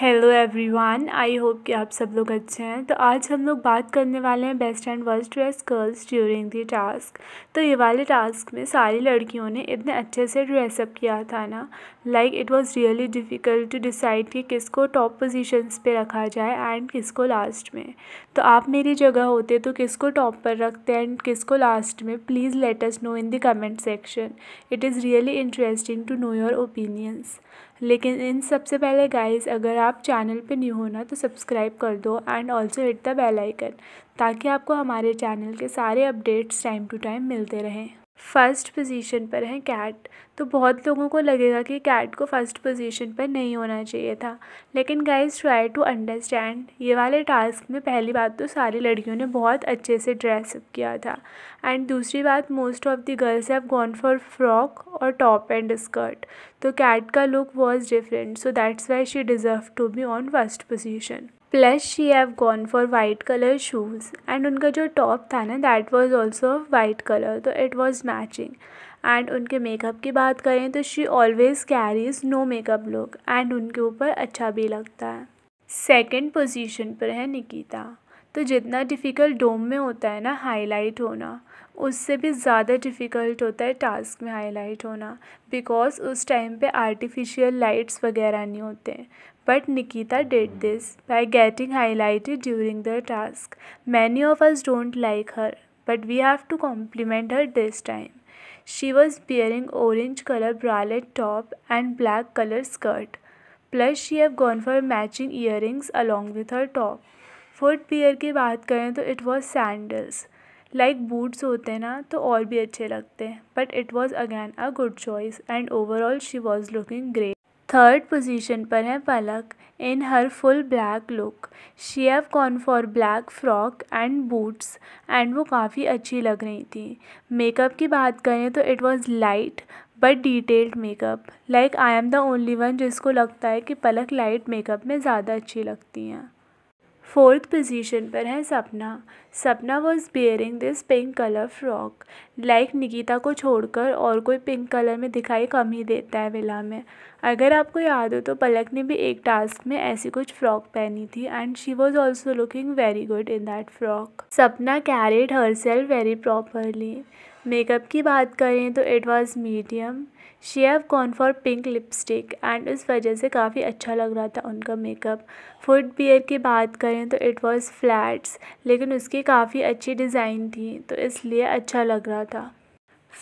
hello everyone I hope कि आप सब लोग अच्छे हैं तो आज हम लोग बात करने वाले हैं best and worst dress girls during the task तो ये वाले टास्क में सारी लड़कियों ने इतने अच्छे से ड्रेसअप किया था ना like it was really difficult to decide कि किसको टॉप पोजीशंस पे रखा जाए एंड किसको लास्ट में तो आप मेरी जगह होते तो किसको टॉप पर रखते एंड किसको लास्ट में please let's know in the comment section it is really interesting to know your opinions लेकिन इन सबसे पहले गाइज अगर आप चैनल पे न्यू हो ना तो सब्सक्राइब कर दो and also hit the bell icon ताकि आपको हमारे चैनल के सारे अपडेट्स टाइम टू टाइम मिलते रहें फ़र्स्ट पोजीशन पर है कैट तो बहुत लोगों को लगेगा कि कैट को फ़र्स्ट पोजीशन पर नहीं होना चाहिए था लेकिन गाइस ट्राई टू अंडरस्टैंड ये वाले टास्क में पहली बात तो सारी लड़कियों ने बहुत अच्छे से ड्रेसअप किया था एंड दूसरी बात most of the girls have gone for frock और टॉप एंड स्कर्ट तो कैट का look was different so that's why she deserve to be on first position plus she have gone for white colour shoes and उनका जो top था ना that was also white colour तो it was matching and उनके makeup की बात करें तो she always carries no makeup look and उनके ऊपर अच्छा भी लगता है सेकेंड पोजिशन पर है निकिता तो जितना डिफ़िकल्ट डोम में होता है ना हाईलाइट होना उससे भी ज़्यादा डिफ़िकल्ट होता है टास्क में हाईलाइट होना बिकॉज़ उस टाइम पे आर्टिफिशियल लाइट्स वगैरह नहीं होते but Nikita did this by getting highlighted during the task many of us don't like her but we have to compliment her this time she was bearing orange colour bralette top and black colour skirt plus she have gone for matching earrings along with her top footwear की बात करें तो it was sandals like boots होते हैं ना तो और भी अच्छे लगते हैं but it was again a good choice and overall she was looking great third position पर है Palak in her full black look she have gone for black frock and boots and वो काफ़ी अच्छी लग रही थी मेकअप की बात करें तो it was light but detailed makeup like I am the only one जिसको लगता है कि पलक लाइट मेकअप में ज़्यादा अच्छी लगती हैं फोर्थ पोजीशन पर है Sapna Sapna was wearing this pink colour frock like Nikita को छोड़कर और कोई पिंक कलर में दिखाई कम ही देता है विला में अगर आपको याद हो तो पलक ने भी एक टास्क में ऐसी कुछ फ्रॉक पहनी थी and she was also looking very good in that frock Sapna carried herself very properly makeup की बात करें तो it was medium she have gone for pink lipstick and उस वजह से काफ़ी अच्छा लग रहा था उनका मेकअप फुट बियर की बात करें तो इट वॉज़ फ्लैट्स लेकिन उसकी काफ़ी अच्छी डिज़ाइन थी तो इसलिए अच्छा लग रहा था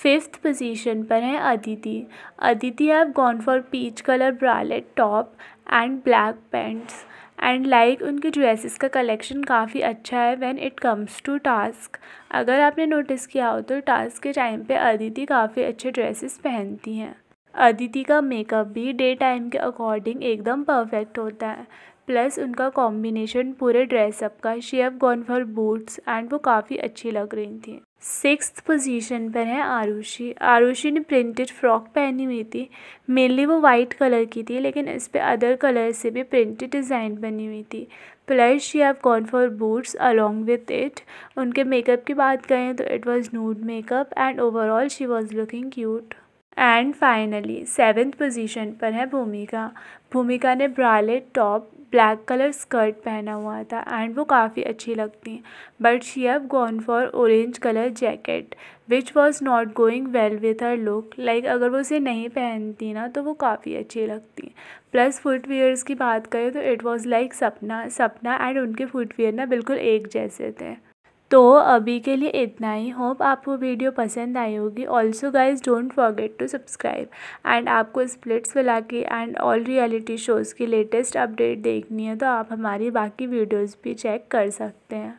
फिफ्थ पोजीशन पर हैं Aditi Aditi have gone for peach colour bralette top and black pants and like उनके ड्रेसेस का कलेक्शन काफ़ी अच्छा है when it comes to task अगर आपने नोटिस किया हो तो टास्क के टाइम पे अदिति काफ़ी अच्छे ड्रेसेस पहनती हैं अदिति का मेकअप भी डे टाइम के अकॉर्डिंग एकदम परफेक्ट होता है प्लस उनका कॉम्बिनेशन पूरे ड्रेसअप का शेफ गॉन फॉर बूट्स एंड वो काफ़ी अच्छी लग रही थी सिक्स पोजीशन पर है आरुषि आरुषि ने प्रिंटेड फ्रॉक पहनी हुई थी मेनली वो वाइट कलर की थी लेकिन इस पर अदर कलर से भी प्रिंटेड डिज़ाइन बनी हुई थी plus she have gone for boots along with it उनके मेकअप की बात करें तो it was nude makeup and overall she was looking cute and finally seventh position पर है भूमिका भूमिका ने bralette top black colour skirt पहना हुआ था एंड वो काफ़ी अच्छी लगती हैं but she have gone for orange colour jacket which was not going well with her look like अगर वो उसे नहीं पहनती ना तो वो काफ़ी अच्छी लगती हैं प्लस फुटवेयर्स की बात करें तो इट वॉज़ लाइक सपना सपना एंड उनके फुटवेयर ना बिल्कुल एक जैसे थे तो अभी के लिए इतना ही होप आपको वीडियो पसंद आई होगी also guys don't forget to subscribe and आपको स्प्लिट्स वाला के एंड ऑल रियलिटी शोज़ की लेटेस्ट अपडेट देखनी है तो आप हमारी बाकी वीडियोज़ भी चेक कर सकते हैं